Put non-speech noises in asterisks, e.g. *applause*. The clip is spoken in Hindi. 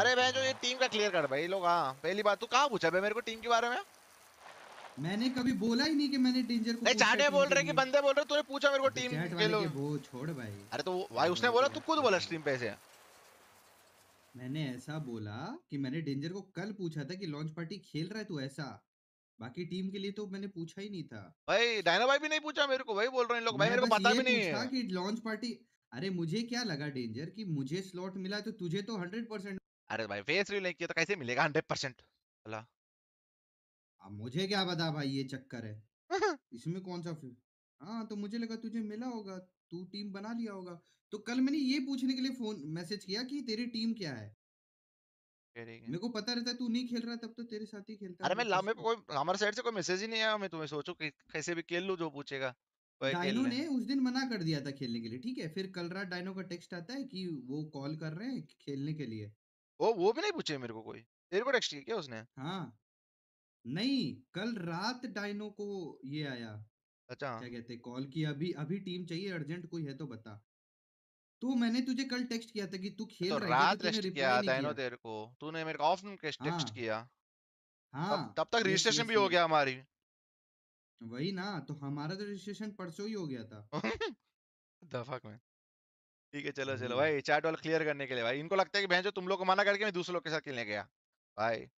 अरे भाई जो ये टीम का क्लियर कर भाई लोग हाँ पहली बात तू तो कहाँ पूछा भाई मेरे को टीम के बारे में मैंने कभी बोला ही नहीं कि मैंने डेंजर को नहीं चाटे बोल रहे कि बंदे बोल रहे तूने पूछा मेरे को टीम के लोग वो छोड़ भाई अरे तो भाई उसने बोला तू खुद बोला स्ट्रीम पे ऐसे मैंने ऐसा बोला कि मैंने डेंजर को कल पूछा था कि लॉन्च पार्टी खेल रहा है तू ऐसा बाकी टीम के लिए तो मैंने पूछा ही नहीं था भाई डायना भाई भी नहीं पूछा मेरे को भाई बोल रहे हैं लोग भाई मेरे को पता भी नहीं है कि लॉन्च पार्टी अरे मुझे क्या लगा डेंजर कि मुझे स्लॉट मिला तो तुझे तो 100% परसेंट अरे भाई फेस रियल नहीं किया तो कैसे मिलेगा हंड्रेड परसेंट अब मुझे क्या पता भाई ये चक्कर है *laughs* इसमें कौन सा फिर हाँ तो मुझे लगा तुझे मिला होगा तू टीम बना लिया होगा तो कल मैंने ये पूछने के लिए फोन मैसेज किया कि तेरी टीम क्या है मेरे को पता रहता तू नहीं खेल रहा तब तो तेरे साथ ही खेलता अरे मैं लामे कोई हमारे साइड से कोई मैसेज ही नहीं आया तो मैं तुम्हें सोचो कैसे भी खेल लूं जो पूछेगा डायनो ने उस दिन मना कर दिया था खेलने के लिए ठीक है फिर कल रात डायनो का टेक्स्ट आता है कि वो कॉल कर रहे हैं खेलने के लिए ओ वो भी नहीं पूछे मेरे को कोई तेरे को टेक्स्ट किया क्या उसने हाँ नहीं कल रात डायनो को ये आया अच्छा क्या कहते कॉल किया अभी अभी टीम चाहिए अर्जेंट कोई है तो बता तो मैंने तुझे कल टेक्स्ट किया था कि तू तो खेल तो रहा रात टेक्स्ट किया डायनो तेरे को तूने मेरे को ऑफ टेक्स्ट हाँ। किया हाँ तब, तब तक रजिस्ट्रेशन भी हो गया हमारी वही ना तो हमारा तो रजिस्ट्रेशन परसों ही हो गया था *laughs* द फक मैन ठीक है चलो चलो हम्म। भाई चैट वाल क्लियर करने के लिए भाई इनको लगता है कि भैंसो तुम लोग को मना करके मैं दूसरे लोग के साथ खेलने गया भाई